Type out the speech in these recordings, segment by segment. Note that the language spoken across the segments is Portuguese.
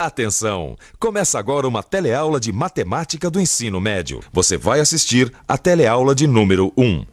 Atenção! Começa agora uma teleaula de matemática do ensino médio. Você vai assistir a teleaula de número 1.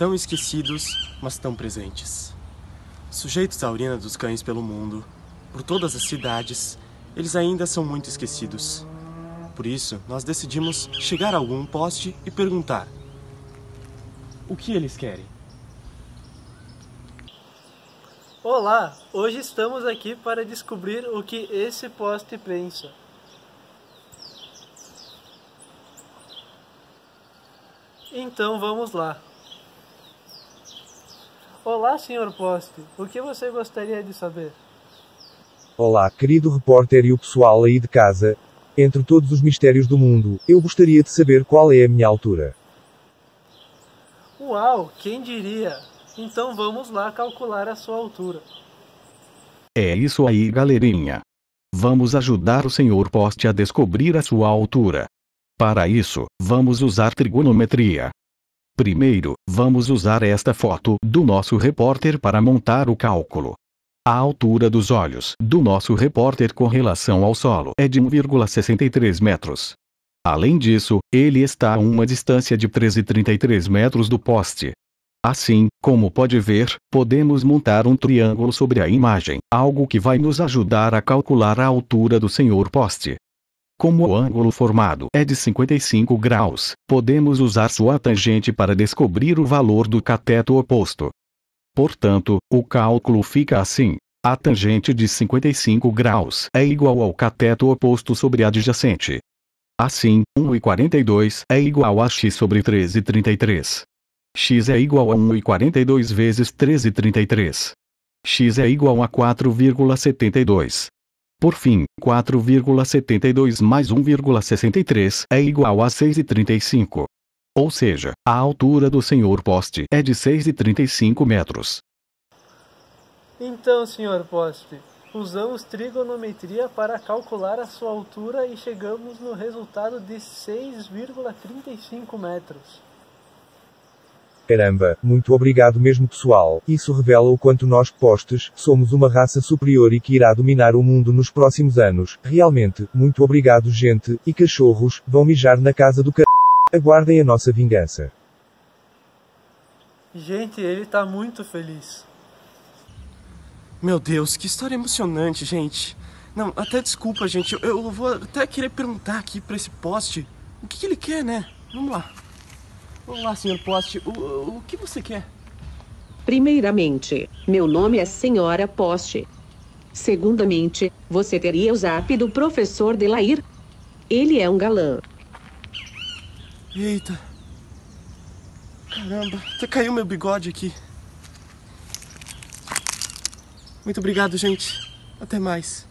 tão esquecidos, mas tão presentes. Sujeitos à urina dos cães pelo mundo, por todas as cidades, eles ainda são muito esquecidos. Por isso, nós decidimos chegar a algum poste e perguntar: O que eles querem? Olá! Hoje estamos aqui para descobrir o que esse poste pensa. Então vamos lá. Olá, senhor Poste. O que você gostaria de saber? Olá, querido repórter e o pessoal aí de casa. Entre todos os mistérios do mundo, eu gostaria de saber qual é a minha altura. Uau, quem diria? Então vamos lá calcular a sua altura. É isso aí, galerinha. Vamos ajudar o senhor Poste a descobrir a sua altura. Para isso, vamos usar trigonometria. Primeiro, vamos usar esta foto do nosso repórter para montar o cálculo. A altura dos olhos do nosso repórter com relação ao solo é de 1,63 metros. Além disso, ele está a uma distância de 13,33 metros do poste. Assim, como pode ver, podemos montar um triângulo sobre a imagem, algo que vai nos ajudar a calcular a altura do senhor poste. Como o ângulo formado é de 55 graus, podemos usar sua tangente para descobrir o valor do cateto oposto. Portanto, o cálculo fica assim. A tangente de 55 graus é igual ao cateto oposto sobre a adjacente. Assim, 1,42 é igual a x sobre 13,33. x é igual a 1,42 vezes 13,33. x é igual a 4,72. Por fim, 4,72 mais 1,63 é igual a 6,35. Ou seja, a altura do senhor poste é de 6,35 metros. Então, senhor poste, usamos trigonometria para calcular a sua altura e chegamos no resultado de 6,35 metros. Caramba, muito obrigado mesmo pessoal. Isso revela o quanto nós, postes, somos uma raça superior e que irá dominar o mundo nos próximos anos. Realmente, muito obrigado gente, e cachorros, vão mijar na casa do c******. Aguardem a nossa vingança. Gente, ele tá muito feliz. Meu Deus, que história emocionante, gente. Não, até desculpa, gente. Eu, eu vou até querer perguntar aqui pra esse poste o que, que ele quer, né? Vamos lá. Olá, senhor Poste. O, o que você quer? Primeiramente, meu nome é Senhora Poste. Segundamente, você teria o zap do professor Delair. Ele é um galã. Eita. Caramba, até caiu meu bigode aqui. Muito obrigado, gente. Até mais.